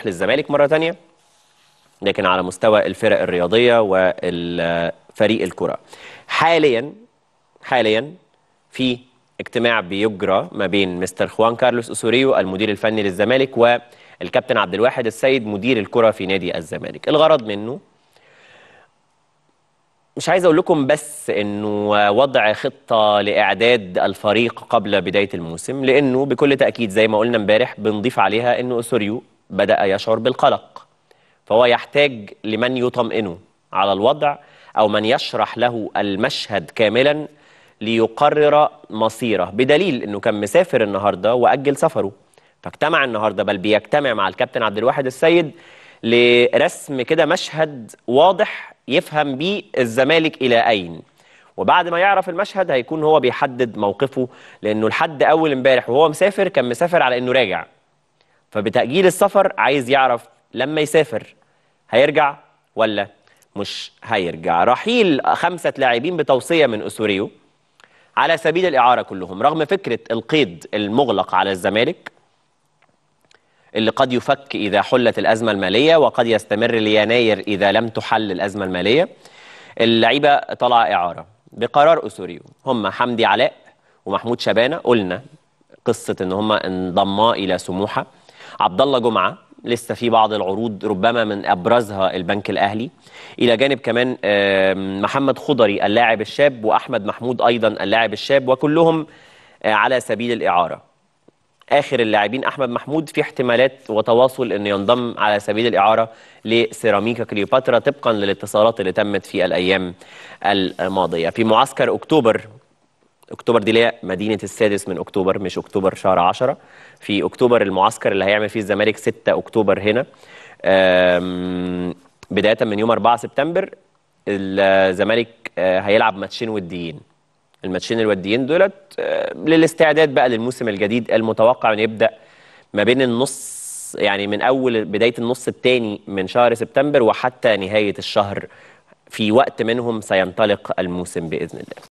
تروح للزمالك مره ثانيه لكن على مستوى الفرق الرياضيه وفريق الكره حاليا حاليا في اجتماع بيجرى ما بين مستر خوان كارلوس اسوريو المدير الفني للزمالك والكابتن عبد الواحد السيد مدير الكره في نادي الزمالك الغرض منه مش عايز اقول لكم بس انه وضع خطه لاعداد الفريق قبل بدايه الموسم لانه بكل تاكيد زي ما قلنا امبارح بنضيف عليها انه اسوريو بدأ يشعر بالقلق فهو يحتاج لمن يطمئنه على الوضع أو من يشرح له المشهد كاملا ليقرر مصيره بدليل أنه كان مسافر النهاردة وأجل سفره فاجتمع النهاردة بل بيجتمع مع الكابتن عبد الواحد السيد لرسم كده مشهد واضح يفهم بيه الزمالك إلى أين وبعد ما يعرف المشهد هيكون هو بيحدد موقفه لأنه لحد أول امبارح وهو مسافر كان مسافر على أنه راجع فبتأجيل السفر عايز يعرف لما يسافر هيرجع ولا مش هيرجع رحيل خمسة لاعبين بتوصية من أسوريو على سبيل الإعارة كلهم رغم فكرة القيد المغلق على الزمالك اللي قد يفك إذا حلت الأزمة المالية وقد يستمر ليناير إذا لم تحل الأزمة المالية اللعيبة طلع إعارة بقرار أسوريو هم حمدي علاء ومحمود شبانة قلنا قصة إن هم انضما إلى سموحة عبد الله جمعه لسه في بعض العروض ربما من ابرزها البنك الاهلي الى جانب كمان محمد خضري اللاعب الشاب واحمد محمود ايضا اللاعب الشاب وكلهم آه، على سبيل الاعاره اخر اللاعبين احمد محمود في احتمالات وتواصل انه ينضم على سبيل الاعاره لسيراميكا كليوباترا طبقا للاتصالات اللي تمت في الايام الماضيه في معسكر اكتوبر اكتوبر دي ليا مدينه السادس من اكتوبر مش اكتوبر شهر 10 في اكتوبر المعسكر اللي هيعمل فيه الزمالك 6 اكتوبر هنا بدايه من يوم 4 سبتمبر الزمالك آه، هيلعب ماتشين وديين الماتشين الوديين دولت آه، للاستعداد بقى للموسم الجديد المتوقع ان يبدا ما بين النص يعني من اول بدايه النص الثاني من شهر سبتمبر وحتى نهايه الشهر في وقت منهم سينطلق الموسم باذن الله